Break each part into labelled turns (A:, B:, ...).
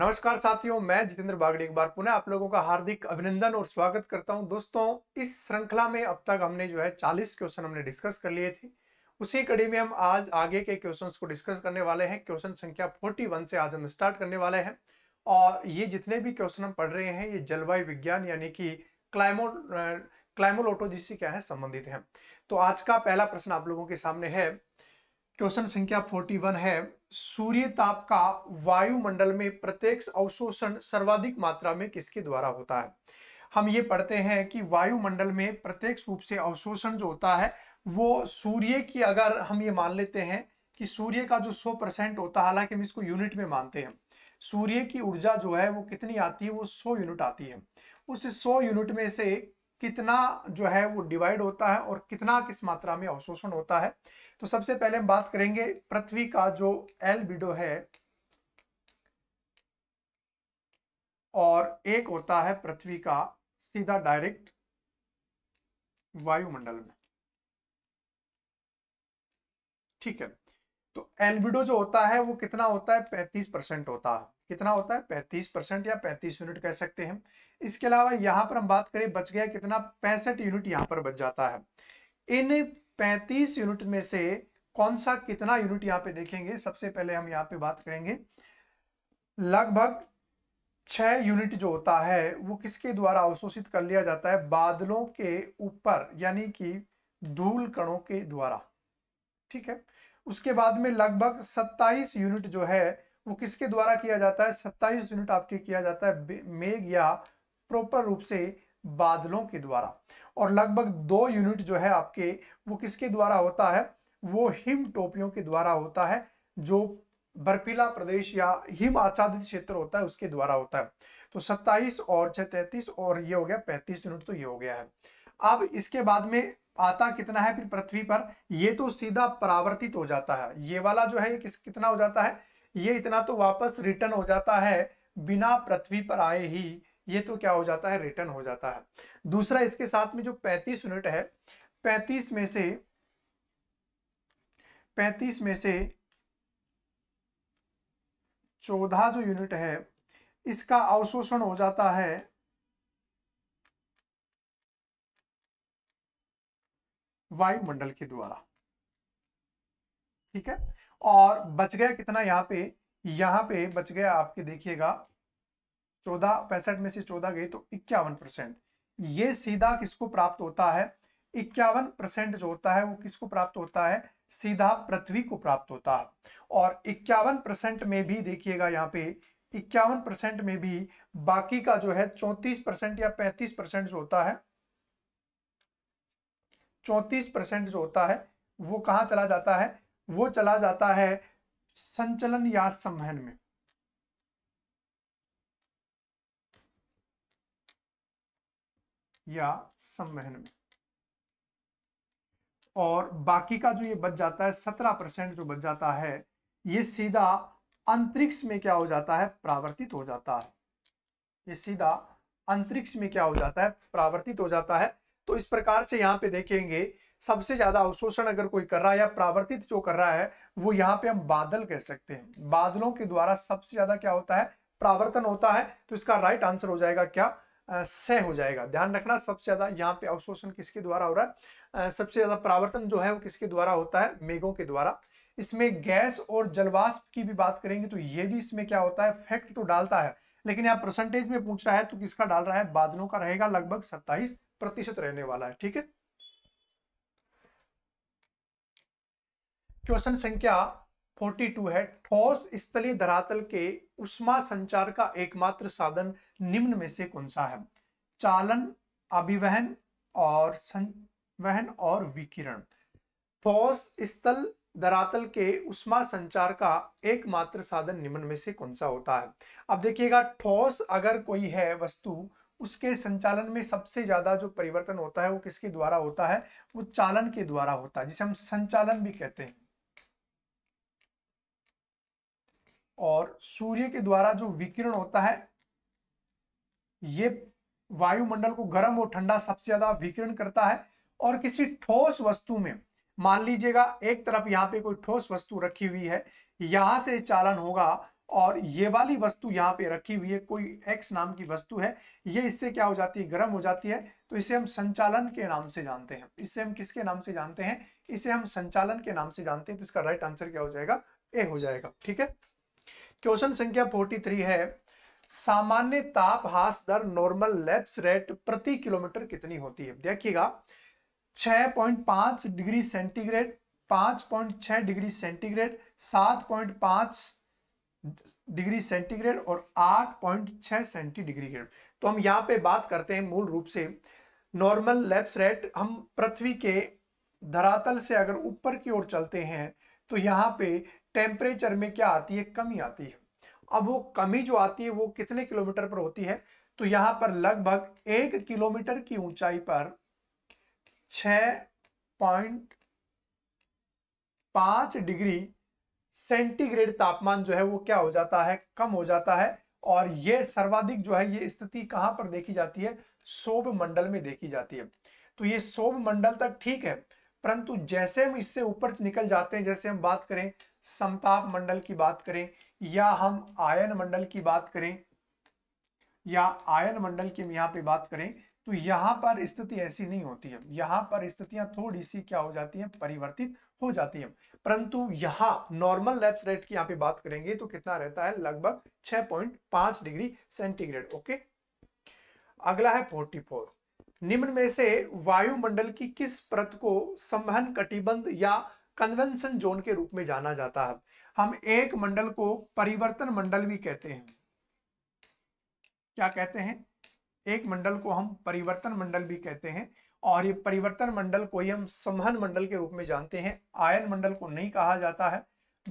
A: नमस्कार साथियों मैं जितेंद्र बागड़ी एक बार पुनः आप लोगों का हार्दिक अभिनंदन और स्वागत करता हूं दोस्तों इस श्रृंखला में अब तक हमने जो है 40 क्वेश्चन हमने डिस्कस कर लिए थे उसी कड़ी में हम आज आगे के क्वेश्चंस को डिस्कस करने वाले हैं क्वेश्चन संख्या 41 से आज हम स्टार्ट करने वाले हैं और ये जितने भी क्वेश्चन हम पढ़ रहे हैं ये जलवायु विज्ञान यानी कि क्लाइमो क्लाइमोलोटोजी से क्या है संबंधित है तो आज का पहला प्रश्न आप लोगों के सामने है क्वेश्चन संख्या फोर्टी है सूर्य ताप का वायुमंडल में प्रत्यक्ष अवशोषण सर्वाधिक मात्रा में किसके द्वारा होता है हम ये पढ़ते हैं कि वायुमंडल में प्रत्यक्ष रूप से अवशोषण जो होता है वो सूर्य की अगर हम ये मान लेते हैं कि सूर्य का जो 100 परसेंट होता है हालांकि हम इसको यूनिट में मानते हैं सूर्य की ऊर्जा जो है वो कितनी आती है वो 100 यूनिट आती है उस 100 यूनिट में से कितना जो है वो डिवाइड होता है और कितना किस मात्रा में अवशोषण होता है तो सबसे पहले हम बात करेंगे पृथ्वी का जो एल्बिडो है और एक होता है पृथ्वी का सीधा डायरेक्ट वायुमंडल में ठीक है तो एल्बिडो जो होता है वो कितना होता है 35 परसेंट होता है कितना होता है 35 परसेंट या 35 यूनिट कह सकते हैं इसके अलावा यहां पर हम बात करें बच गया कितना पैंसठ यूनिट यहाँ पर बच जाता है इन पैंतीस यूनिट में से कौन सा कितना यूनिट यहाँ पे देखेंगे सबसे पहले हम यहाँ पे बात करेंगे लगभग छह यूनिट जो होता है वो किसके द्वारा अवशोषित कर लिया जाता है बादलों के ऊपर यानी कि धूल कणों के द्वारा ठीक है उसके बाद में लगभग सत्ताईस यूनिट जो है वो किसके द्वारा किया जाता है सत्ताईस यूनिट आपके किया जाता है मेघ या प्रॉपर रूप से बादलों के द्वारा और लगभग दो यूनिट जो है आपके वो किसके द्वारा होता है वो हिम टोपियों के द्वारा होता है जो बर्फीला प्रदेश या हिम आच्छादित क्षेत्र होता है उसके द्वारा होता है तो 27 और छह तैतीस और ये हो गया 35 यूनिट तो ये हो गया है अब इसके बाद में आता कितना है फिर पृथ्वी पर ये तो सीधा परावर्तित हो जाता है ये वाला जो है किस कितना हो जाता है ये इतना तो वापस रिटर्न हो जाता है बिना पृथ्वी पर आए ही ये तो क्या हो जाता है रिटर्न हो जाता है दूसरा इसके साथ में जो पैंतीस यूनिट है पैंतीस में से पैंतीस में से चौदह जो यूनिट है इसका अवशोषण हो जाता है वायुमंडल के द्वारा ठीक है और बच गया कितना यहां पे यहां पे बच गया आपके देखिएगा चौदह पैंसठ में से चौदह गई तो इक्यावन परसेंट ये सीधा किसको प्राप्त होता है इक्यावन परसेंट जो होता है वो किसको प्राप्त होता है सीधा पृथ्वी को प्राप्त होता है और इक्यावन परसेंट में भी देखिएगा यहाँ पे इक्यावन परसेंट में भी बाकी का जो है चौंतीस परसेंट या पैंतीस परसेंट जो होता है चौंतीस परसेंट जो होता है वो कहाँ चला जाता है वो चला जाता है संचलन या संवहन में या संवहन में और बाकी का जो ये बच जाता है सत्रह परसेंट जो बच जाता है ये सीधा अंतरिक्ष में क्या हो जाता है प्रावर्तित हो जाता है ये सीधा अंतरिक्ष में क्या हो जाता है प्रावर्तित हो जाता है तो इस प्रकार से यहां पे देखेंगे सबसे ज्यादा अवशोषण अगर कोई कर रहा है या प्रावर्तित जो कर रहा है वो यहाँ पे हम बादल कह सकते हैं बादलों के द्वारा सबसे ज्यादा क्या होता है प्रावर्तन होता है तो इसका राइट आंसर हो जाएगा क्या सह हो जाएगा ध्यान रखना सबसे ज्यादा यहाँ पे अवशोषण किसके द्वारा हो रहा है सबसे ज्यादा परावर्तन जो है वो किसके द्वारा होता है मेघों के द्वारा इसमें गैस और जलवाष्प की भी बात करेंगे तो ये भी इसमें क्या होता है फैक्ट तो डालता है लेकिन यहाँ परसेंटेज में पूछ रहा है तो किसका डाल रहा है बादलों का रहेगा लगभग सत्ताईस प्रतिशत रहने वाला है ठीक है क्वेश्चन संख्या 42 है ठोस स्थलीय धरातल के उष्मा संचार का एकमात्र साधन निम्न में से कौन सा है चालन अभिवहन और संवहन और विकिरण ठोस स्थल धरातल के उष्मा संचार का एकमात्र साधन निम्न में से कौन सा होता है अब देखिएगा ठोस अगर कोई है वस्तु उसके संचालन में सबसे ज्यादा जो परिवर्तन होता है वो किसके द्वारा होता है वो चालन के द्वारा होता है जिसे हम संचालन भी कहते हैं और सूर्य के द्वारा जो विकिरण होता है ये वायुमंडल को गर्म और ठंडा सबसे ज्यादा विकिरण करता है और किसी ठोस वस्तु में मान लीजिएगा एक तरफ यहाँ पे कोई ठोस वस्तु रखी हुई है यहां से चालन होगा और ये वाली वस्तु यहाँ पे रखी हुई है कोई एक्स नाम की वस्तु है ये इससे क्या हो जाती है गर्म हो जाती है तो इसे हम संचालन के नाम से जानते हैं इसे हम किसके नाम से जानते हैं इसे हम संचालन के नाम से जानते हैं तो इसका राइट आंसर क्या हो जाएगा ए हो जाएगा ठीक है क्वेश्चन संख्या 43 है सामान्य ताप हास दर नॉर्मल लेप्स रेट प्रति किलोमीटर कितनी होती है देखिएगा 6.5 degree centigrade 5.6 degree centigrade 7.5 degree centigrade और 8.6 सेंटी डिग्रीग्रेड तो हम यहां पे बात करते हैं मूल रूप से नॉर्मल लेप्स रेट हम पृथ्वी के धरातल से अगर ऊपर की ओर चलते हैं तो यहां पे टेम्परेचर में क्या आती है कमी आती है अब वो कमी जो आती है वो कितने किलोमीटर पर होती है तो यहां पर लगभग एक किलोमीटर की ऊंचाई पर छ पॉइंट पांच डिग्री सेंटीग्रेड तापमान जो है वो क्या हो जाता है कम हो जाता है और ये सर्वाधिक जो है ये स्थिति कहां पर देखी जाती है शोभ मंडल में देखी जाती है तो ये शोभ मंडल तक ठीक है परंतु जैसे हम इससे ऊपर निकल जाते हैं जैसे हम बात करें संताप मंडल की बात करें या हम आयन मंडल की बात करें या आयन मंडल की यहां पे बात करें तो यहां पर स्थिति ऐसी नहीं होती है यहां पर स्थितियां थोड़ी सी क्या हो जाती हैं परिवर्तित हो जाती हैं परंतु यहां नॉर्मल लैप्स रेट की यहाँ पे बात करेंगे तो कितना रहता है लगभग 6.5 डिग्री सेंटीग्रेड ओके अगला है 44 निम्न में से वायुमंडल की किस प्रत को संवहन कटिबंध या कन्वेंशन जोन के रूप में जाना जाता है हम एक मंडल को परिवर्तन मंडल भी कहते हैं क्या कहते हैं एक मंडल को हम परिवर्तन मंडल भी कहते हैं और ये परिवर्तन मंडल को ही हम संहन मंडल के रूप में जानते हैं आयन मंडल को नहीं कहा जाता है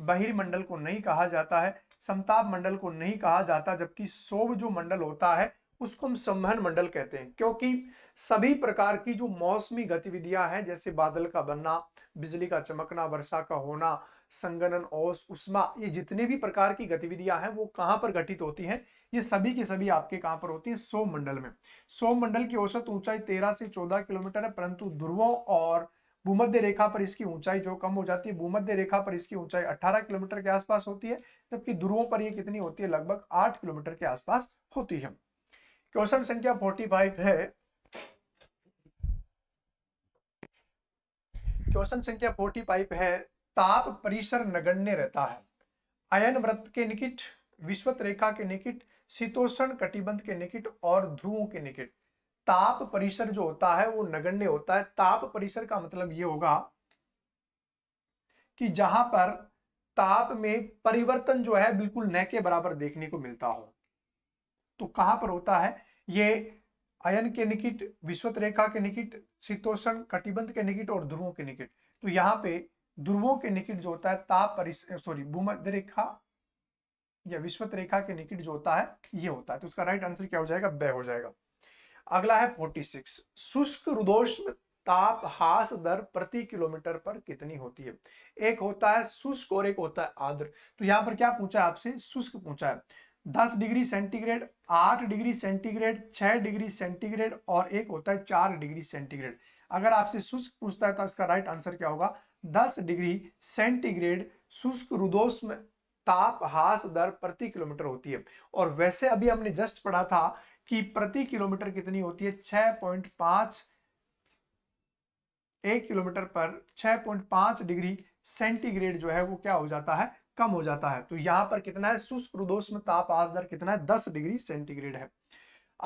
A: बहिर्मंडल को नहीं कहा जाता है समताप मंडल को नहीं कहा जाता जबकि शोभ जो मंडल होता है उसको हम समहन मंडल कहते हैं क्योंकि सभी प्रकार की जो मौसमी गतिविधियां हैं जैसे बादल का बनना बिजली का चमकना वर्षा का होना संगणन औस उष्मा ये जितने भी प्रकार की गतिविधियां हैं वो कहाँ पर घटित होती हैं ये सभी की सभी आपके कहाँ पर होती हैं मंडल में मंडल की औसत ऊंचाई तेरह से चौदह किलोमीटर है परंतु ध्रुवों और भूमध्य रेखा पर इसकी ऊंचाई जो कम हो जाती है भूमध्य रेखा पर इसकी ऊंचाई अठारह किलोमीटर के आसपास होती है जबकि ध्रुवों पर यह कितनी होती है लगभग आठ किलोमीटर के आसपास होती है क्वेश्चन संख्या फोर्टी है क्वेश्चन संख्या फोर्टी फाइव है ताप परिसर नगण्य रहता है अयन व्रत के निकट विश्वत रेखा के निकट शीतोषण कटिबंध के निकट और ध्रुवों के निकट ताप परिसर जो होता है वो नगण्य होता है ताप परिसर का मतलब ये होगा कि जहां पर ताप में परिवर्तन जो है बिल्कुल न के बराबर देखने को मिलता हो तो कहां पर होता है ये आयन के निकट विश्वत रेखा के निकट शीतोषण कटिबंध के निकट और ध्रुवों के निकट तो यहाँ पे ध्रुवों के निकट जो होता है ताप सॉरी भूमध्य रेखा या विश्वत रेखा के निकट जो होता है ये होता है तो उसका राइट आंसर क्या हो जाएगा बे हो जाएगा अगला है 46 शुष्क रुदोष ताप हास दर प्रति किलोमीटर पर कितनी होती है एक होता है शुष्क और एक होता है आद्र तो यहाँ पर क्या पूछा है आपसे शुष्क पूछा है दस डिग्री सेंटीग्रेड आठ डिग्री सेंटीग्रेड छह डिग्री सेंटीग्रेड और एक होता है चार डिग्री सेंटीग्रेड अगर आपसे शुष्क पूछता है तो इसका राइट आंसर क्या होगा दस डिग्री सेंटीग्रेड शुष्क रुदोष में ताप हास दर प्रति किलोमीटर होती है और वैसे अभी हमने जस्ट पढ़ा था कि प्रति किलोमीटर कितनी होती है छह पॉइंट पांच एक किलोमीटर पर पॉइंट पांच डिग्री सेंटीग्रेड जो है वो क्या हो जाता है कम हो जाता है तो यहां पर कितना है शुष्क सुस्प्रुदोष में ताप आज दर कितना है दस डिग्री सेंटीग्रेड है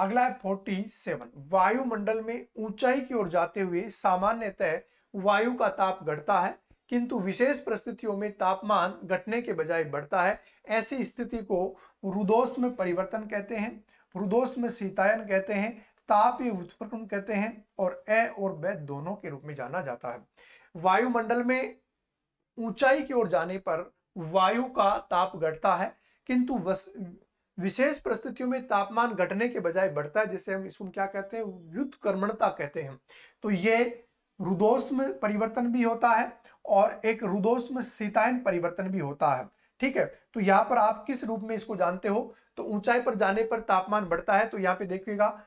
A: अगला है फोर्टी सेवन वायुमंडल में ऊंचाई की ओर जाते हुए सामान्यतः वायु का ताप घटता है किंतु विशेष परिस्थितियों में तापमान घटने के बजाय बढ़ता है ऐसी स्थिति को रुदोष में परिवर्तन कहते हैं रुदोष में शीतायन कहते हैं तापीय उत्प्रकरण कहते हैं और ए और बे दोनों के रूप में जाना जाता है वायुमंडल में ऊंचाई की ओर जाने पर वायु का ताप घटता है किंतु विशेष परिस्थितियों में तापमान घटने के बजाय बढ़ता है जिसे हम इसको क्या कहते हैं युद्ध कर्मणता कहते हैं तो ये रुदोष में परिवर्तन भी होता है और एक रुदोष में शीतायन परिवर्तन भी होता है ठीक है तो यहाँ पर आप किस रूप में इसको जानते हो तो ऊंचाई पर जाने पर तापमान बढ़ता है तो यहाँ पे देखिएगा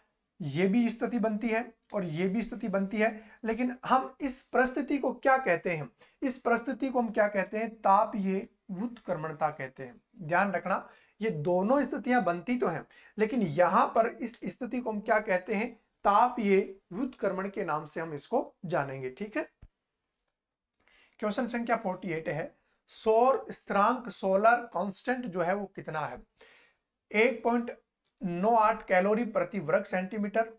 A: ये भी स्थिति बनती है और ये भी स्थिति बनती है लेकिन हम इस परिस्थिति को क्या कहते हैं इस परिस्थिति को हम क्या कहते हैं ताप ये उत्क्रमणता कहते हैं ध्यान रखना ये दोनों स्थितियां बनती तो हैं लेकिन यहां पर इस स्थिति को हम क्या कहते हैं ताप ये व्युत्क्रमण के नाम से हम इसको जानेंगे ठीक है क्वेश्चन संख्या 48 है सौर स्त्रांक सोलर कांस्टेंट जो है वो कितना है एक पॉइंट नौ आठ कैलोरी प्रति वर्ग सेंटीमीटर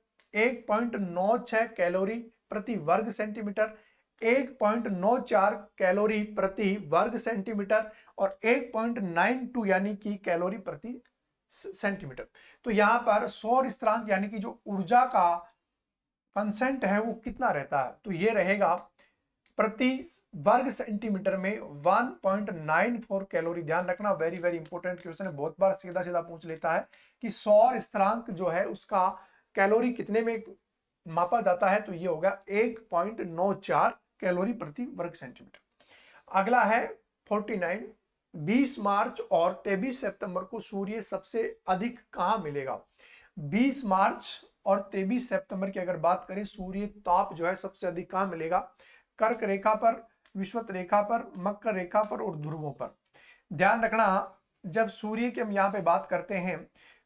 A: एक पॉइंट नौ छह कैलोरी प्रति वर्ग सेंटीमीटर 1.94 कैलोरी प्रति वर्ग सेंटीमीटर और 1.92 यानी कि कैलोरी प्रति सेंटीमीटर तो यहां पर सौर स्थिरांक यानी कि जो ऊर्जा का कंसेंट है वो कितना रहता है तो ये रहेगा प्रति वर्ग सेंटीमीटर में 1.94 कैलोरी ध्यान रखना वेरी वेरी इंपॉर्टेंट क्वेश्चन है बहुत बार सीधा सीधा पूछ लेता है कि सौर स्थिरांक जो है उसका कैलोरी कितने में मापा जाता है तो ये होगा 1.94 कैलोरी प्रति वर्ग सेंटीमीटर अगला है 49 20 मार्च और 23 सितंबर को सूर्य सबसे अधिक कहां मिलेगा 20 मार्च और 23 सितंबर की अगर बात करें सूर्य ताप जो है सबसे अधिक कहां मिलेगा कर्क रेखा पर विश्वत रेखा पर मकर रेखा पर और ध्रुवों पर ध्यान रखना जब सूर्य की हम यहाँ पे बात करते हैं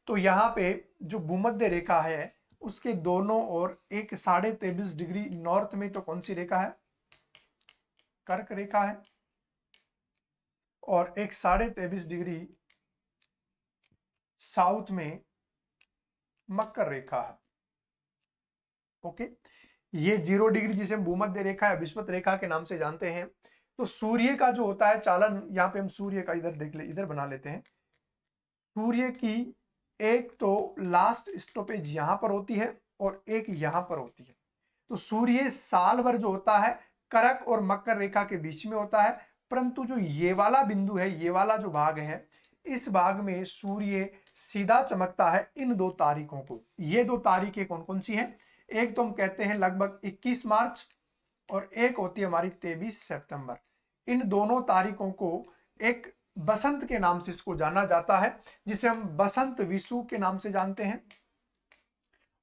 A: तो यहाँ पे जो भूमध्य रेखा है उसके दोनों और एक साढ़े तेबीस डिग्री नॉर्थ में तो कौन सी रेखा है कर्क रेखा है और एक साढ़े तेईस डिग्री साउथ में मकर रेखा है ओके ये जीरो डिग्री जिसे हम भूमध्य रेखा या विस्मत रेखा के नाम से जानते हैं तो सूर्य का जो होता है चालन यहां पे हम सूर्य का इधर देख ले इधर बना लेते हैं सूर्य की एक तो लास्ट स्टॉपेज यहां पर होती है और एक यहां पर होती है तो सूर्य साल भर जो होता है करक और मकर रेखा के बीच में होता है परंतु जो ये वाला बिंदु है ये वाला जो भाग है इस भाग में सूर्य सीधा चमकता है इन दो तारीखों को ये दो तारीखें कौन कौन सी हैं एक तो हम कहते हैं लगभग 21 मार्च और एक होती है हमारी 23 सितंबर इन दोनों तारीखों को एक बसंत के नाम से इसको जाना जाता है जिसे हम बसंत विषु के नाम से जानते हैं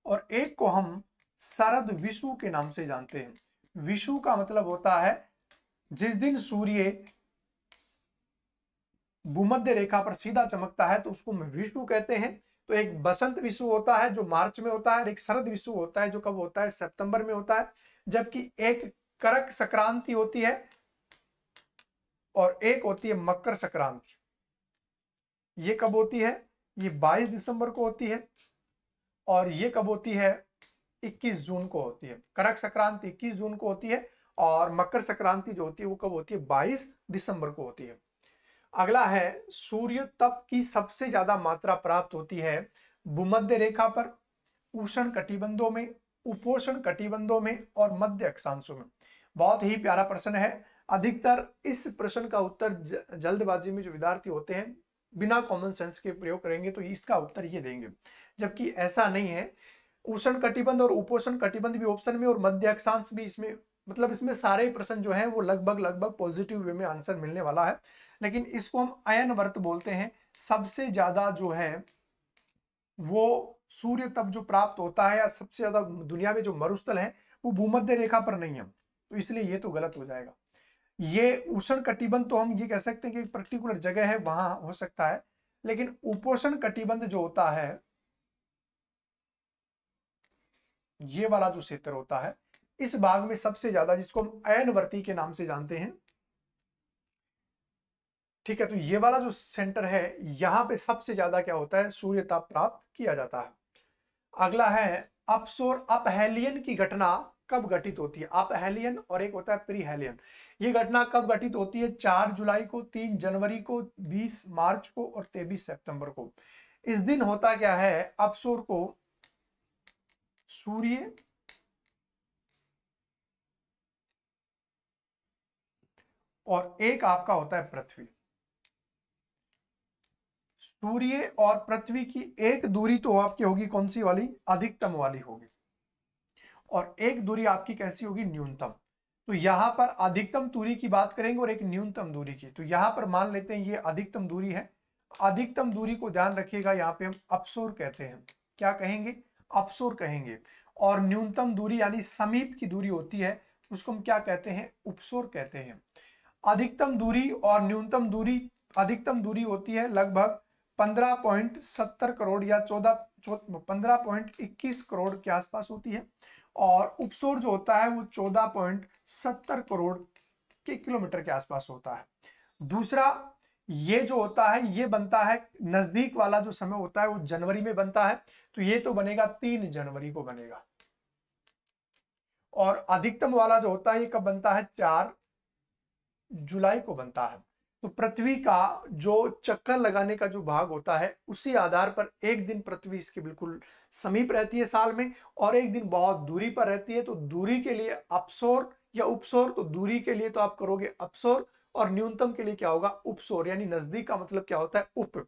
A: और एक को हम शरद विषु के नाम से जानते हैं विषु का मतलब होता है जिस दिन सूर्य भूमध्य रेखा पर सीधा चमकता है तो उसको विष्णु कहते हैं तो एक बसंत विशु होता है जो मार्च में होता है और एक शरद विशु होता है जो कब होता है सितंबर में होता है जबकि एक करक संक्रांति होती है और एक होती है मकर संक्रांति ये कब होती है ये 22 दिसंबर को होती है और ये कब होती है 21 जून को होती है करक संक्रांति 21 जून को होती है और मकर संक्रांति जो होती है वो कब होती है 22 दिसंबर को होती है अगला है सूर्य तप की सबसे ज्यादा मात्रा प्राप्त होती है भूमध्य रेखा पर उष्ण कटिबंधों में उपोषण कटिबंधों में और मध्य अक्षांशों में बहुत ही प्यारा प्रश्न है अधिकतर इस प्रश्न का उत्तर जल्दबाजी में जो विद्यार्थी होते हैं बिना कॉमन सेंस के प्रयोग करेंगे तो इसका उत्तर ये देंगे जबकि ऐसा नहीं है उष्ण कटिबंध और उपोषण कटिबंध भी ऑप्शन में और मध्य अक्षांश भी इसमें मतलब इसमें सारे प्रश्न जो है वो लगभग लगभग पॉजिटिव वे में आंसर मिलने वाला है लेकिन इसको हम अयन वर्त बोलते हैं सबसे ज्यादा जो है वो सूर्य तब जो प्राप्त होता है या सबसे ज्यादा दुनिया में जो मरुस्थल है वो भूमध्य रेखा पर नहीं है तो इसलिए ये तो गलत हो जाएगा ये उष्ण कटिबंध तो हम ये कह सकते हैं कि पर्टिकुलर जगह है वहां हो सकता है लेकिन उपोषण कटिबंध जो होता है ये वाला जो क्षेत्र होता है इस भाग में सबसे ज्यादा जिसको हम अयनवर्ती के नाम से जानते हैं ठीक है तो ये वाला जो सेंटर है यहां पे सबसे ज्यादा क्या होता है सूर्य ताप प्राप्त किया जाता है अगला है अपसोर अपहेलियन की घटना कब घटित होती है अपहेलियन और एक होता है प्रीहेलियन ये घटना कब घटित होती है चार जुलाई को तीन जनवरी को बीस मार्च को और तेबीस सेप्टेम्बर को इस दिन होता क्या है अपसोर को सूर्य और एक आपका होता है पृथ्वी सूर्य और पृथ्वी की एक दूरी तो आपकी होगी कौन सी वाली अधिकतम वाली होगी और एक दूरी आपकी कैसी होगी न्यूनतम तो यहां पर अधिकतम दूरी की बात करेंगे और एक न्यूनतम दूरी की तो यहां पर मान लेते हैं ये अधिकतम दूरी है अधिकतम दूरी को ध्यान रखिएगा यहां पे हम अपसोर कहते हैं क्या कहेंगे अपसुर कहेंगे और न्यूनतम दूरी यानी समीप की दूरी होती है उसको हम क्या कहते हैं उपसुर कहते हैं अधिकतम दूरी और न्यूनतम दूरी अधिकतम दूरी होती है लगभग पंद्रह पॉइंट सत्तर करोड़ या चौदह पंद्रह पॉइंट इक्कीस करोड़ के आसपास होती है और उपसोर जो होता है वो चौदह पॉइंट सत्तर करोड़ के किलोमीटर के आसपास होता है दूसरा ये जो होता है ये बनता है नजदीक वाला जो समय होता है वो जनवरी में बनता है तो ये तो बनेगा तीन जनवरी को बनेगा और अधिकतम वाला जो होता है ये कब बनता है चार जुलाई को बनता है तो पृथ्वी का जो चक्कर लगाने का जो भाग होता है उसी आधार पर एक दिन पृथ्वी इसके बिल्कुल समीप रहती है साल में और एक दिन बहुत दूरी पर रहती है तो दूरी के लिए अपसोर या उपसोर तो दूरी के लिए तो आप करोगे अपसोर और न्यूनतम के लिए क्या होगा उपसोर यानी नजदीक का मतलब क्या होता है उप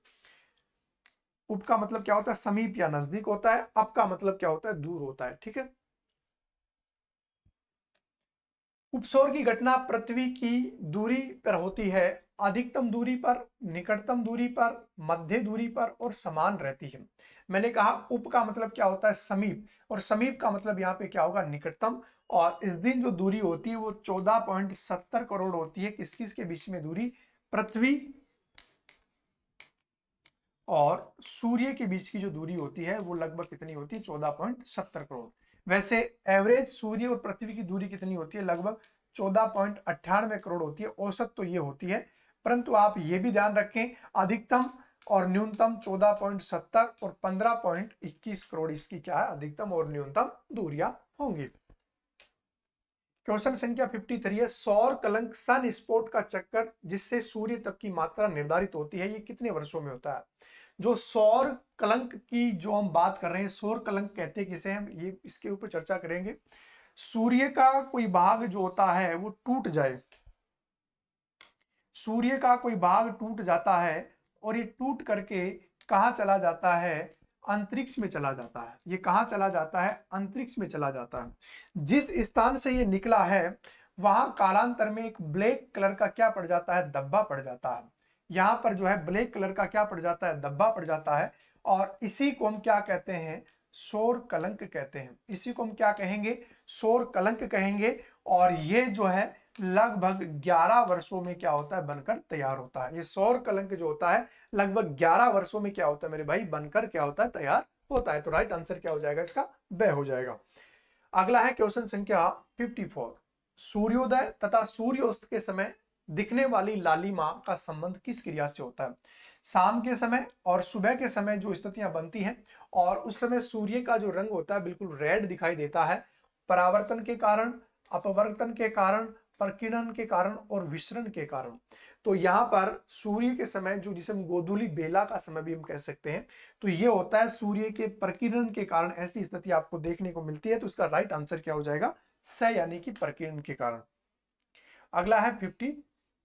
A: उप का मतलब क्या होता है समीप या नजदीक होता है अप का मतलब क्या होता है दूर होता है ठीक है उपसोर की घटना पृथ्वी की दूरी पर होती है अधिकतम दूरी पर निकटतम दूरी पर मध्य दूरी पर और समान रहती है मैंने कहा उप का मतलब क्या होता है समीप और समीप का मतलब यहाँ पे क्या होगा निकटतम और इस दिन जो दूरी होती है वो चौदह पॉइंट सत्तर करोड़ होती है किस किस के बीच में दूरी पृथ्वी और सूर्य के बीच की जो दूरी होती है वो लगभग कितनी होती है चौदह पॉइंट सत्तर करोड़ वैसे एवरेज सूर्य और पृथ्वी की दूरी कितनी होती है लगभग चौदह पॉइंट अट्ठानवे करोड़ होती है औसत तो ये होती है परंतु आप ये भी ध्यान रखें अधिकतम और न्यूनतम 14.70 और 15.21 करोड़ इसकी क्या है अधिकतम और न्यूनतम दूरियां होंगी क्वेश्चन संख्या 53 है सौर कलंक सन स्पोर्ट का चक्कर जिससे सूर्य तक की मात्रा निर्धारित होती है ये कितने वर्षों में होता है जो सौर कलंक की जो हम बात कर रहे हैं सौर कलंक कहते किसे हम ये इसके ऊपर चर्चा करेंगे सूर्य का कोई भाग जो होता है वो टूट जाए सूर्य का कोई भाग टूट जाता है और ये टूट करके कहा चला जाता है अंतरिक्ष में चला जाता है ये कहा चला जाता है अंतरिक्ष में चला जाता है जिस स्थान से ये निकला है वहां कालांतर में एक ब्लैक कलर का क्या पड़ जाता है दब्बा पड़ जाता है यहाँ पर जो है ब्लैक कलर का क्या पड़ जाता है दब्बा पड़ जाता है और इसी को हम क्या कहते हैं शोर कलंक कहते हैं इसी को हम क्या कहेंगे शोर कलंक कहेंगे और ये जो है लगभग 11 वर्षों में क्या होता है बनकर तैयार होता है ये सौर कलंक जो होता है लगभग 11 वर्षों में क्या होता है मेरे भाई बनकर क्या होता है तैयार होता है तो राइट आंसर क्या हो जाएगा इसका ब हो जाएगा अगला है क्वेश्चन संख्या 54 सूर्योदय तथा सूर्योस्त के समय दिखने वाली लालिमा का संबंध किस क्रिया से होता है शाम के समय और सुबह के समय जो स्थितियां बनती हैं और उस समय सूर्य का जो रंग होता है बिल्कुल रेड दिखाई देता है परावर्तन के कारण अपवर्तन के कारण प्रकीर्णन के कारण और विसरण के कारण तो यहाँ पर सूर्य के समय जो जिसे हम गोधुली बेला का समय भी हम कह सकते हैं तो ये होता है सूर्य के प्रकीर्णन के कारण ऐसी स्थिति आपको देखने को मिलती है तो इसका राइट आंसर क्या हो जाएगा स यानी कि प्रकीर्णन के कारण अगला है फिफ्टी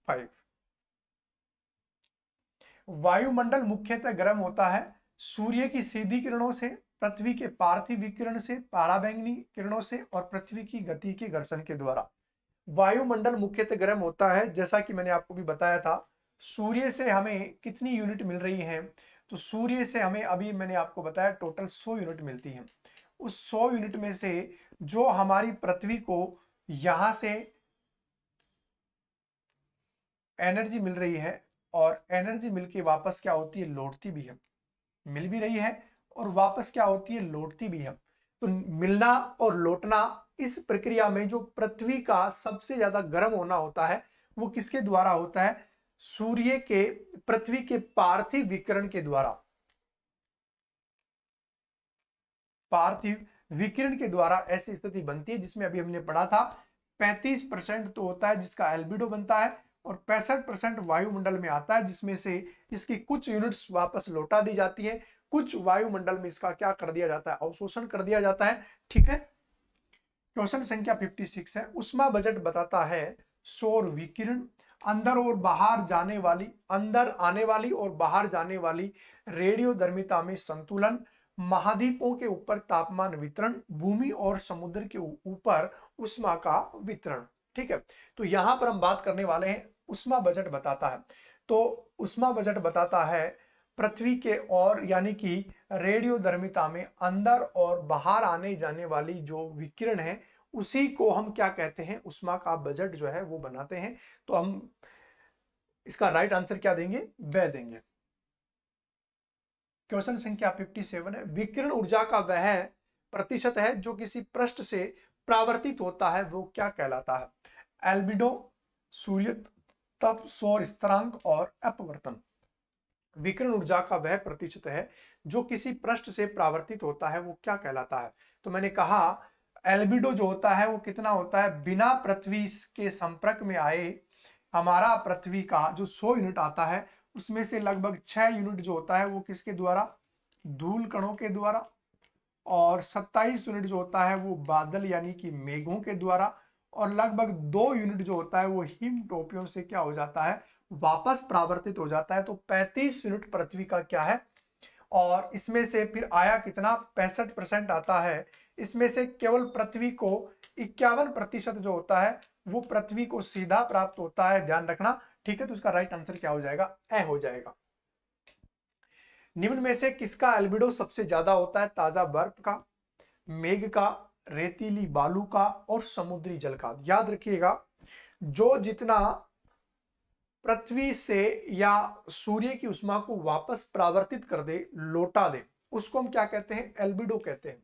A: फाइव वायुमंडल मुख्यतः गर्म होता है सूर्य की सीधी किरणों से पृथ्वी के पार्थिव विकिरण से पाराबैंगनी किरणों से और पृथ्वी की गति के घर्षण के द्वारा वायुमंडल मुख्यतः गर्म होता है जैसा कि मैंने आपको भी बताया था सूर्य से हमें कितनी यूनिट मिल रही है तो सूर्य से हमें अभी मैंने आपको बताया टोटल 100 यूनिट मिलती है उस 100 यूनिट में से जो हमारी पृथ्वी को यहां से एनर्जी मिल रही है और एनर्जी मिलके वापस क्या होती है लौटती भी है मिल भी रही है और वापस क्या होती है लौटती भी है तो मिलना और लौटना इस प्रक्रिया में जो पृथ्वी का सबसे ज्यादा गर्म होना होता है वो किसके द्वारा होता है सूर्य के पृथ्वी के पार्थिव विकिरण के द्वारा पार्थिव विकिरण के द्वारा ऐसी स्थिति बनती है जिसमें अभी हमने पढ़ा था 35 परसेंट तो होता है जिसका एल्बिडो बनता है और पैंसठ परसेंट वायुमंडल में आता है जिसमें से इसकी कुछ यूनिट्स वापस लौटा दी जाती है कुछ वायुमंडल में इसका क्या कर दिया जाता है अवशोषण कर दिया जाता है ठीक है क्वेश्चन संख्या 56 है उष्मा बजट बताता है सौर विकिरण अंदर और बाहर जाने वाली अंदर आने वाली और बाहर जाने वाली रेडियोधर्मिता में संतुलन महाद्वीपों के ऊपर तापमान वितरण भूमि और समुद्र के ऊपर उष्मा का वितरण ठीक है तो यहां पर हम बात करने वाले हैं उष्मा बजट बताता है तो उष्मा बजट बताता है पृथ्वी के और यानी कि रेडियोधर्मिता में अंदर और बाहर आने जाने वाली जो विकिरण है उसी को हम क्या कहते हैं उष्मा का बजट जो है वो बनाते हैं तो हम इसका राइट आंसर क्या देंगे वह देंगे क्वेश्चन संख्या 57 है विकिरण ऊर्जा का वह प्रतिशत है जो किसी पृष्ठ से प्रावर्तित होता है वो क्या कहलाता है एल्बिडो सूर्य तप सौर स्तरांक और अपवर्तन विकिरण ऊर्जा का वह प्रतिशत है जो किसी पृष्ठ से प्रावर्तित होता है वो क्या कहलाता है तो मैंने कहा एल्बिडो जो होता है वो कितना होता है बिना पृथ्वी के संपर्क में आए हमारा पृथ्वी का जो 100 यूनिट आता है उसमें से लगभग 6 यूनिट जो होता है वो किसके द्वारा धूल कणों के द्वारा और 27 यूनिट जो होता है वो बादल यानी कि मेघों के द्वारा और लगभग दो यूनिट जो होता है वो हिम टोपियों से क्या हो जाता है वापस प्रावर्तित हो जाता है तो 35 यूनिट पृथ्वी का क्या है और इसमें से फिर आया कितना पैंसठ परसेंट आता है इसमें से केवल पृथ्वी को इक्यावन प्रतिशत जो होता है वो पृथ्वी को सीधा प्राप्त होता है ध्यान रखना ठीक है तो उसका राइट आंसर क्या हो जाएगा ए हो जाएगा निम्न में से किसका एल्बिडो सबसे ज्यादा होता है ताजा बर्फ का मेघ का रेतीली बालू का और समुद्री जल का याद रखिएगा जो जितना पृथ्वी से या सूर्य की उष्मा को वापस प्रावर्तित कर दे लौटा दे उसको हम क्या कहते हैं एल्बिडो कहते हैं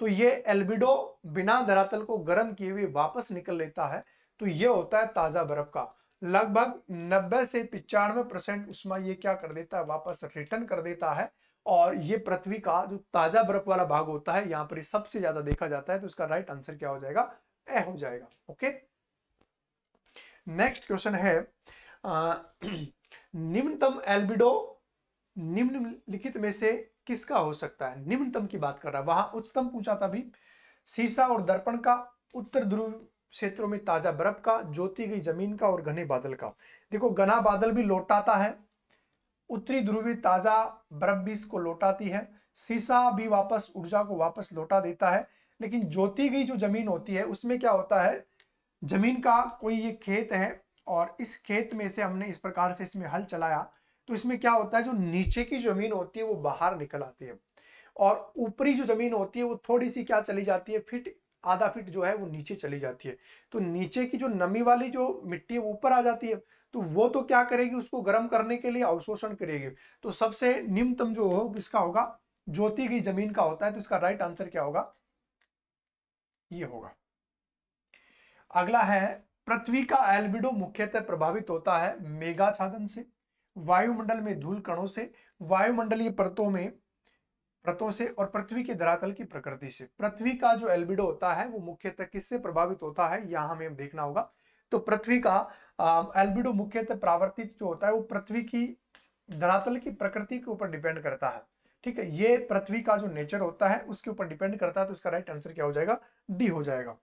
A: तो ये एल्बिडो बिना धरातल को गर्म किए हुए वापस निकल लेता है तो ये होता है ताजा बर्फ का लगभग 90 से पिचानवे परसेंट उष्मा ये क्या कर देता है वापस रिटर्न कर देता है और ये पृथ्वी का जो ताजा बर्फ वाला भाग होता है यहां पर सबसे ज्यादा देखा जाता है तो इसका राइट आंसर क्या हो जाएगा ए हो जाएगा ओके नेक्स्ट क्वेश्चन है निम्नतम एल्बिडो निम्नलिखित में से किसका हो सकता है निम्नतम की बात कर रहा है वहां उच्चतम पूछा था भी सीसा और दर्पण का उत्तर ध्रुव क्षेत्रों में ताजा बर्फ का ज्योति गई जमीन का और घने बादल का देखो घना बादल भी लौटाता है उत्तरी ध्रुवी ताजा बर्फ भी इसको लौटाती है सीसा भी वापस ऊर्जा को वापस लौटा देता है लेकिन ज्योति गई जो जमीन होती है उसमें क्या होता है जमीन का कोई ये खेत है और इस खेत में से हमने इस प्रकार से इसमें हल चलाया तो इसमें क्या होता है जो नीचे की जमीन होती है वो बाहर निकल आती है और ऊपरी जो जमीन होती है वो थोड़ी सी क्या चली जाती है फिट आधा फिट जो है वो नीचे चली जाती है तो नीचे की जो नमी वाली जो मिट्टी है वो ऊपर आ जाती है तो वो तो क्या करेगी उसको गर्म करने के लिए अवशोषण करेगी तो सबसे निम्नतम जो हो किसका होगा ज्योति की जमीन का होता है तो इसका राइट आंसर क्या होगा ये होगा अगला है पृथ्वी का एल्बिडो मुख्यतः प्रभावित होता है छादन से वायुमंडल में धूल कणों से वायुमंडलीय परतों में परतों से और पृथ्वी के धरातल की प्रकृति से पृथ्वी का जो एल्बिडो होता है वो मुख्यतः किससे प्रभावित होता है यहां हमें देखना होगा तो पृथ्वी का एल्बिडो मुख्यतः प्रावर्तित जो होता है वो पृथ्वी की धरातल की प्रकृति के ऊपर डिपेंड करता है ठीक है ये पृथ्वी का जो नेचर होता है उसके ऊपर डिपेंड करता है तो इसका राइट आंसर क्या हो जाएगा डी हो जाएगा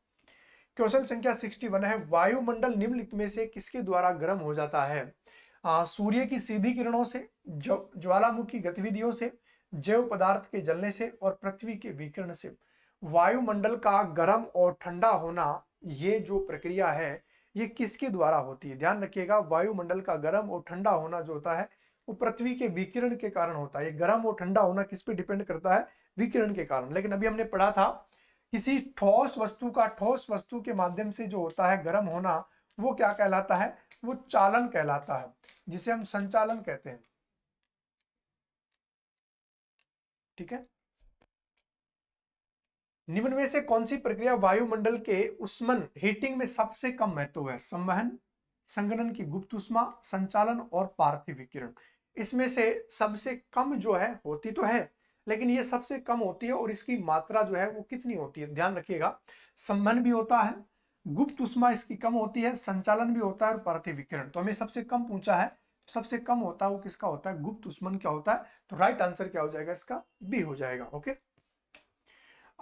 A: क्वेश्चन संख्या 61 है वायुमंडल निम्नलिखित में से किसके द्वारा गर्म हो जाता है आ, सूर्य की सीधी किरणों से ज्वालामुखी गतिविधियों से जैव पदार्थ के जलने से और पृथ्वी के विकिरण से वायुमंडल का गर्म और ठंडा होना ये जो प्रक्रिया है ये किसके द्वारा होती है ध्यान रखिएगा वायुमंडल का गर्म और ठंडा होना जो होता है वो पृथ्वी के विकिरण के कारण होता है ये गर्म और ठंडा होना किस पे डिपेंड करता है विकिरण के कारण लेकिन अभी हमने पढ़ा था किसी ठोस वस्तु का ठोस वस्तु के माध्यम से जो होता है गर्म होना वो क्या कहलाता है वो चालन कहलाता है जिसे हम संचालन कहते हैं ठीक है निम्न में से कौन सी प्रक्रिया वायुमंडल के उष्मन हीटिंग में सबसे कम महत्व है संवहन संगठन की गुप्त उष्मा संचालन और पार्थिव विकिरण इसमें से सबसे कम जो है होती तो है लेकिन ये सबसे कम होती है और इसकी मात्रा जो है वो कितनी होती है ध्यान रखिएगा संबंध भी होता है गुप्त उष्मा इसकी कम होती है संचालन भी होता है और पार्थिव विकिरण तो हमें सबसे कम पूछा है तो सबसे कम होता है वो किसका होता है गुप्त उष्मन क्या होता है तो राइट आंसर क्या हो जाएगा इसका बी हो जाएगा ओके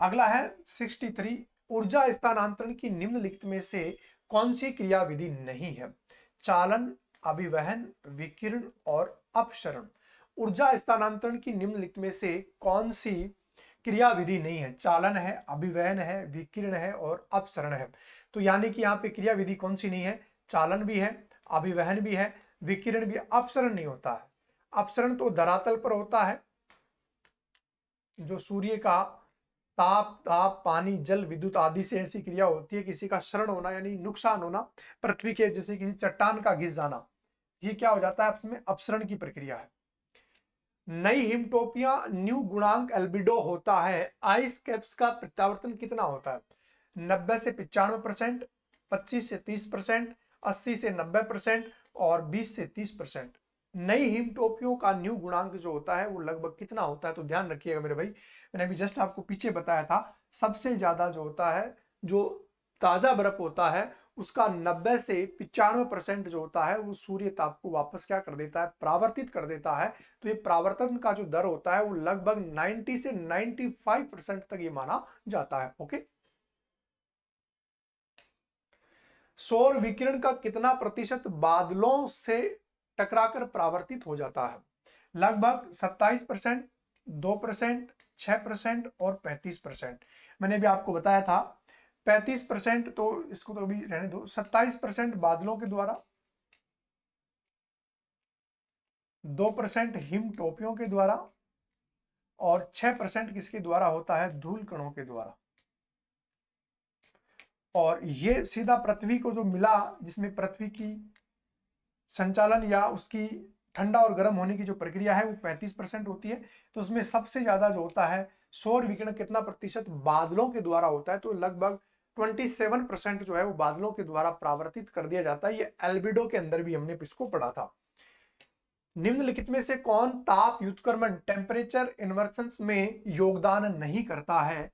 A: अगला है 63 ऊर्जा स्थानांतरण की निम्नलिखित में से कौन सी क्रियाविधि नहीं है चालन अभिवहन विकिरण और अपसरण ऊर्जा स्थानांतरण की निम्नलिखित में से कौन सी क्रियाविधि नहीं है चालन है अभिवहन है विकिरण है और अपसरण है तो यानी कि यहाँ पे क्रियाविधि कौन सी नहीं है चालन भी है अभिवहन भी है विकिरण भी अपसरण नहीं होता है अपसरण तो धरातल पर होता है जो सूर्य का ताप ताप पानी जल विद्युत आदि से ऐसी क्रिया होती है किसी का शरण होना यानी नुकसान होना पृथ्वी के जैसे किसी चट्टान का घिस जाना ये क्या हो जाता है अपसरण की प्रक्रिया है नई हिमटोपिया न्यू गुणांक एल्बिडो होता है आइस कैप्स का प्रत्यावर्तन कितना होता है नब्बे से पिचानवे परसेंट पच्चीस से तीस परसेंट अस्सी से नब्बे परसेंट और बीस से तीस परसेंट नई हिमटोपियों का न्यू गुणांक जो होता है वो लगभग कितना होता है तो ध्यान रखिएगा मेरे भाई मैंने अभी जस्ट आपको पीछे बताया था सबसे ज्यादा जो होता है जो ताजा बर्फ होता है उसका 90 से पिचानवे परसेंट जो होता है वो सूर्य ताप को वापस क्या कर देता है प्रावर्तित कर देता है तो ये प्रावर्तन का जो दर होता है वो लगभग 90 से 95 परसेंट तक ये माना जाता है ओके सौर विकिरण का कितना प्रतिशत बादलों से टकराकर प्रावर्तित हो जाता है लगभग 27 परसेंट दो परसेंट छह परसेंट और पैंतीस परसेंट मैंने भी आपको बताया था पैंतीस परसेंट तो इसको तो अभी रहने दो सत्ताईस परसेंट बादलों के द्वारा दो परसेंट हिम टोपियों के द्वारा और छह परसेंट किसके द्वारा होता है धूल कणों के द्वारा और ये सीधा पृथ्वी को जो मिला जिसमें पृथ्वी की संचालन या उसकी ठंडा और गर्म होने की जो प्रक्रिया है वो 35 परसेंट होती है तो उसमें सबसे ज्यादा जो होता है सौर विकिरण कितना प्रतिशत बादलों के द्वारा होता है तो लगभग 27 परसेंट जो है वो बादलों के द्वारा प्रावर्तित कर दिया जाता है ये एल्बिडो के अंदर भी हमने इसको पढ़ा था निम्नलिखित में से कौन ताप युद्धकर्मण टेम्परेचर इन्वर्सन में योगदान नहीं करता है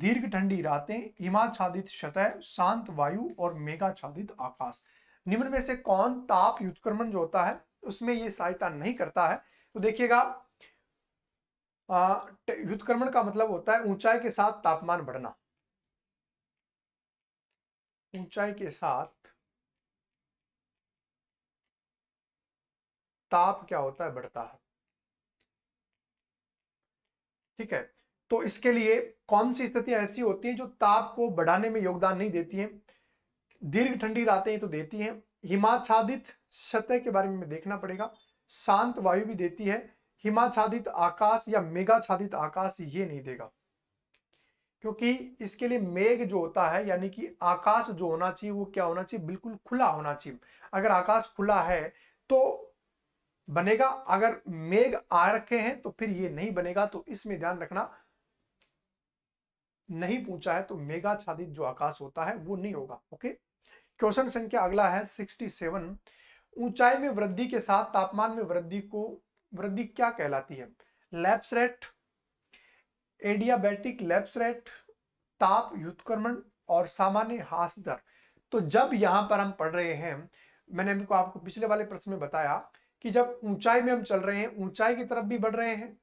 A: दीर्घ ठंडी रातें हिमाचादित सतह शांत वायु और मेघाच्छादित आकाश निम्न में से कौन ताप युद्धकर्मण जो होता है उसमें ये सहायता नहीं करता है तो देखिएगा युद्धकर्मण का मतलब होता है ऊंचाई के साथ तापमान बढ़ना ऊंचाई के साथ ताप क्या होता है बढ़ता है ठीक है तो इसके लिए कौन सी स्थितियां ऐसी होती हैं जो ताप को बढ़ाने में योगदान नहीं देती हैं दीर्घ ठंडी रातें तो देती हैं हिमाच्छादित सतह के बारे में देखना पड़ेगा शांत वायु भी देती है हिमाच्छादित आकाश या छादित आकाश ये नहीं देगा क्योंकि इसके लिए मेघ जो होता है यानी कि आकाश जो होना चाहिए वो क्या होना चाहिए बिल्कुल खुला होना चाहिए अगर आकाश खुला है तो बनेगा अगर मेघ आ रखे हैं तो फिर ये नहीं बनेगा तो इसमें ध्यान रखना नहीं पूछा है तो मेघाच्छादित जो आकाश होता है वो नहीं होगा ओके क्वेश्चन संख्या अगला है 67 ऊंचाई में वृद्धि के साथ तापमान में वृद्धि को वृद्धि क्या कहलाती है लैपसरेट एडियाबैटिक लैप्स रेट ताप युद्धकर्मण और सामान्य हास दर तो जब यहां पर हम पढ़ रहे हैं मैंने हमको आपको पिछले वाले प्रश्न में बताया कि जब ऊंचाई में हम चल रहे हैं ऊंचाई की तरफ भी बढ़ रहे हैं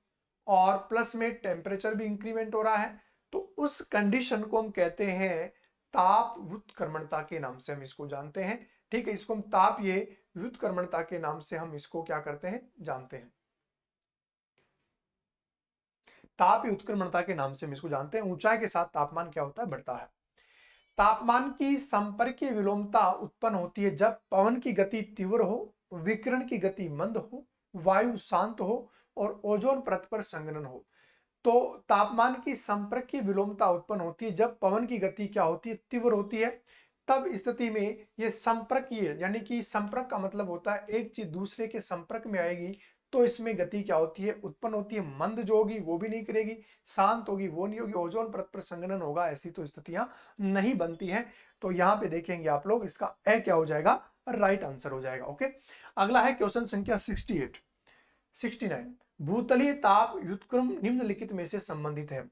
A: और प्लस में टेम्परेचर भी इंक्रीमेंट हो रहा है तो उस कंडीशन को हम कहते हैं ताप व्युत्कर्मणता के नाम से हम इसको जानते हैं ठीक है इसको हम ताप ये व्युत्कर्मणता के नाम से हम इसको क्या करते हैं जानते हैं ताप उत्क्रमणता के नाम से हम इसको जानते हैं ऊंचाई के साथ तापमान क्या होता है बढ़ता है तापमान की संपर्क विलोमता उत्पन्न होती है जब पवन की गति तीव्र हो विकिरण की गति मंद हो वायु शांत हो और ओजोन परत पर संगनन हो तो तापमान की संपर्क की विलोमता उत्पन्न होती है जब पवन की गति क्या होती है तीव्र होती है तब स्थिति में ये संपर्क यानी कि संपर्क का मतलब होता है एक चीज दूसरे के संपर्क में आएगी तो इसमें गति क्या होती है उत्पन्न होती है मंद जो होगी वो भी नहीं करेगी शांत होगी वो नहीं होगी ओजोन परत पर संगनन होगा ऐसी तो स्थितियां नहीं बनती है तो यहाँ पे देखेंगे आप लोग इसका ए क्या हो जाएगा राइट आंसर हो जाएगा ओके अगला है क्वेश्चन संख्या सिक्सटी एट सिक्सटी नाइन भूतलीय ताप युद्धक्रम निम्नलिखित में से संबंधित है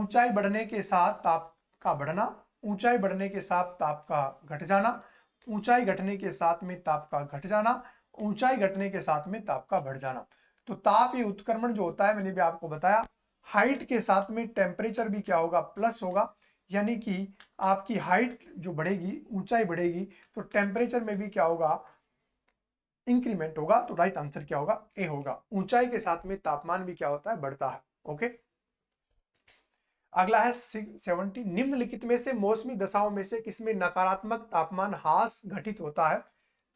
A: ऊंचाई बढ़ने के साथ ताप का बढ़ना ऊंचाई बढ़ने के साथ ताप का घट जाना ऊंचाई घटने के साथ में ताप का घट जाना ऊंचाई घटने के साथ में ताप का बढ़ जाना तो ताप ये उत्क्रमण जो होता है मैंने भी आपको बताया हाइट के साथ में टेम्परेचर भी क्या होगा प्लस होगा यानी कि आपकी हाइट जो बढ़ेगी ऊंचाई बढ़ेगी तो टेम्परेचर में भी क्या होगा इंक्रीमेंट होगा तो राइट आंसर क्या होगा ए होगा ऊंचाई के साथ में तापमान भी क्या होता है बढ़ता है ओके अगला है सेवनटी निम्नलिखित में से मौसमी दशाओं में से किसमें नकारात्मक तापमान हास घटित होता है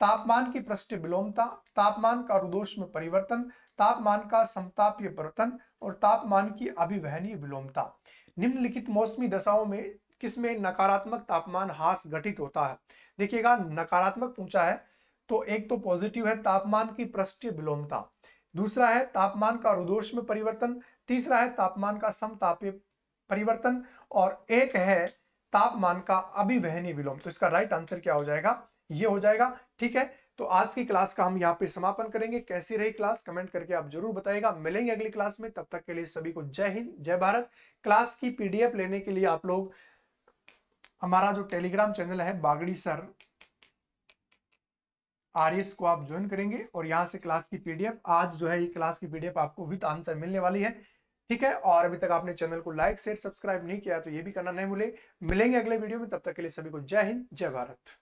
A: तापमान की पृष्ठ विलोमता तापमान का रुदोष में परिवर्तन तापमान का समतापीय परिवर्तन और तापमान की अभिवहनीय विलोमता निम्नलिखित मौसमी दशाओं में किसमें नकारात्मक तापमान हास घटित होता है देखिएगा नकारात्मक पूछा है तो एक तो पॉजिटिव है तापमान की पृष्ठ विलोमता दूसरा है तापमान का रुदोष में परिवर्तन तीसरा है तापमान का समतापीय परिवर्तन और एक है तापमान का अभिवहनी विलोम तो इसका राइट आंसर क्या हो जाएगा ये हो जाएगा ठीक है तो आज की क्लास का हम यहाँ पे समापन करेंगे कैसी रही क्लास कमेंट करके आप जरूर बताएगा मिलेंगे अगली क्लास में तब तक के लिए सभी को जय हिंद जय भारत क्लास की पीडीएफ लेने के लिए आप लोग हमारा जो टेलीग्राम चैनल है बागड़ी सर आरएस को आप ज्वाइन करेंगे और यहाँ से क्लास की पीडीएफ आज जो है ये क्लास की पीडीएफ आपको विद आंसर मिलने वाली है ठीक है और अभी तक आपने चैनल को लाइक शेयर सब्सक्राइब नहीं किया तो ये भी करना नहीं भूले मिलेंगे अगले वीडियो में तब तक के लिए सभी को जय हिंद जय भारत